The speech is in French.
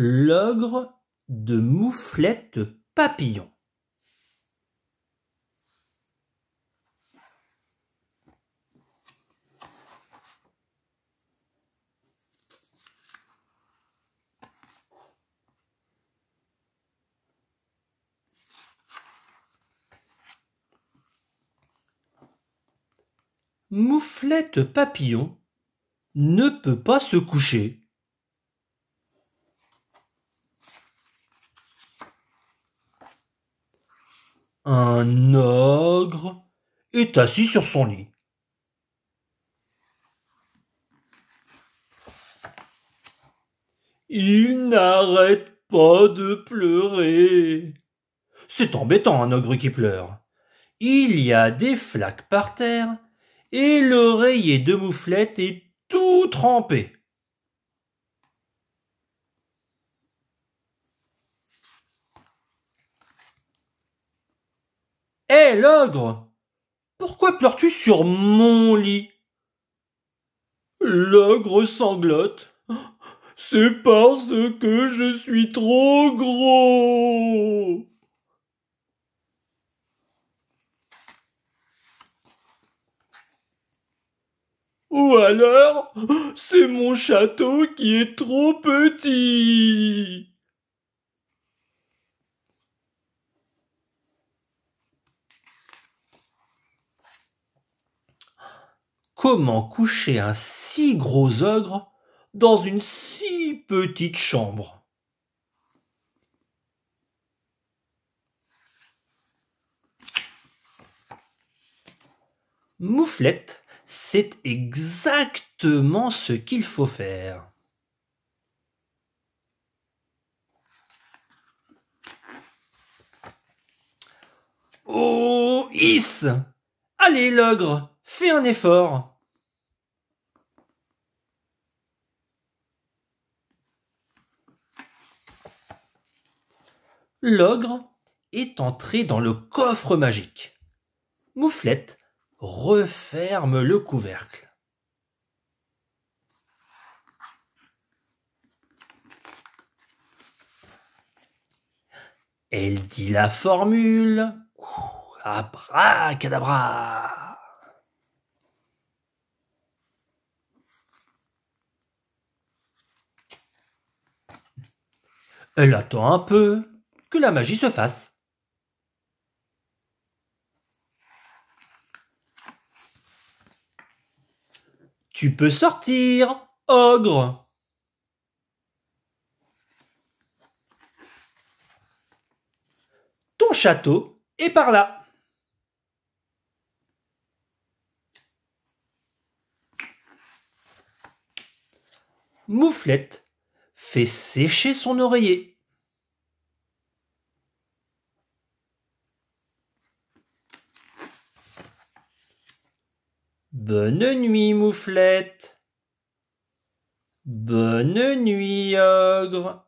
l'ogre de Mouflette Papillon. Mouflette Papillon ne peut pas se coucher un ogre est assis sur son lit. Il n'arrête pas de pleurer. C'est embêtant un ogre qui pleure. Il y a des flaques par terre, et l'oreiller de mouflette est tout trempé. Hé, eh, l'ogre Pourquoi pleures-tu sur mon lit L'ogre sanglote. C'est parce que je suis trop gros. Ou alors, c'est mon château qui est trop petit. comment coucher un si gros ogre dans une si petite chambre Mouflette, c'est exactement ce qu'il faut faire. Oh, Is Allez, l'ogre, fais un effort l'ogre est entré dans le coffre magique. Mouflette referme le couvercle. Elle dit la formule. abracadabra. Elle attend un peu que la magie se fasse. Tu peux sortir, ogre. Ton château est par là. Mouflette fait sécher son oreiller. Bonne nuit, mouflette. Bonne nuit, ogre.